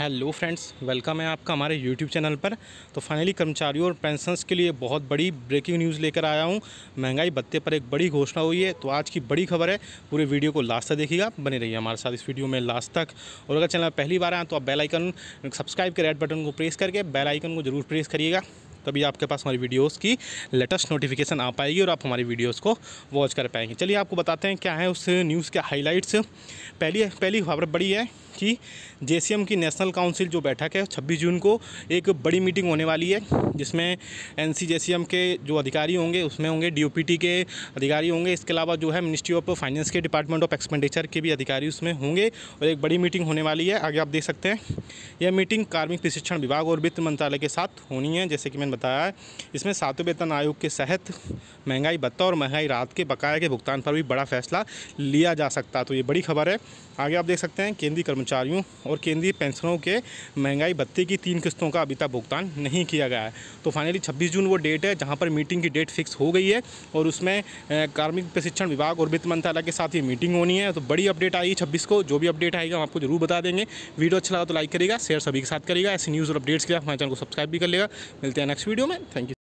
hello friends welcome है आपका हमारे यूट्यूब चैनल पर तो फाइनली कर्मचारियों और पेंशनस के लिए बहुत बड़ी ब्रेकिंग न्यूज़ लेकर आया हूँ महंगाई भत्ते पर एक बड़ी घोषणा हुई है तो आज की बड़ी खबर है पूरे वीडियो को लास्ट तक देखिएगा बने रहिए हमारे साथ इस वीडियो में लास्ट तक और अगर चैनल पहली बार आए तो आप बेलाइकन सब्सक्राइब के रेड बटन को प्रेस करके बेलाइकन को ज़रूर प्रेस करिएगा तभी आपके पास हमारी वीडियोस की लेटेस्ट नोटिफिकेशन आ पाएगी और आप हमारी वीडियोस को वॉच कर पाएंगे चलिए आपको बताते हैं क्या है उस न्यूज़ के हाइलाइट्स पहली पहली खबर बड़ी है कि जे की नेशनल काउंसिल जो बैठक है छब्बीस जून को एक बड़ी मीटिंग होने वाली है जिसमें एन सी के जो अधिकारी होंगे उसमें होंगे डी के अधिकारी होंगे इसके अलावा जो है मिनिस्ट्री ऑफ फाइनेंस के डिपार्टमेंट ऑफ एक्सपेंडिचर के भी अधिकारी उसमें होंगे और एक बड़ी मीटिंग होने वाली है आगे आप देख सकते हैं यह मीटिंग कार्मिक प्रशिक्षण विभाग और वित्त मंत्रालय के साथ होनी है जैसे कि मैंने बताया है इसमें सातवें वेतन आयोग के तहत महंगाई भत्ता और महंगाई राहत के बकाया के भुगतान पर भी बड़ा फैसला लिया जा सकता तो ये बड़ी खबर है आगे आप देख सकते हैं केंद्रीय कर्मचारी कर्मचारियों और केंद्रीय पेंशनों के महंगाई भत्ते की तीन किस्तों का अभी तक भुगतान नहीं किया गया है तो फाइनली 26 जून वो डेट है जहां पर मीटिंग की डेट फिक्स हो गई है और उसमें कार्मिक प्रशिक्षण विभाग और वित्त मंत्रालय के साथ ये मीटिंग होनी है तो बड़ी अपडेट आई छब्बीस को जो भी अपडेट आएगा हम आपको जरूर बता देंगे वीडियो अच्छा लगा तो लाइक करेगा शेयर सभी के साथ करेगा ऐसी न्यूज़ और अपडेट्स के लिए हमारे चैनल को सब्सक्राइब भी कर लेगा मिलते हैं नेक्स्ट वीडियो में थैंक यू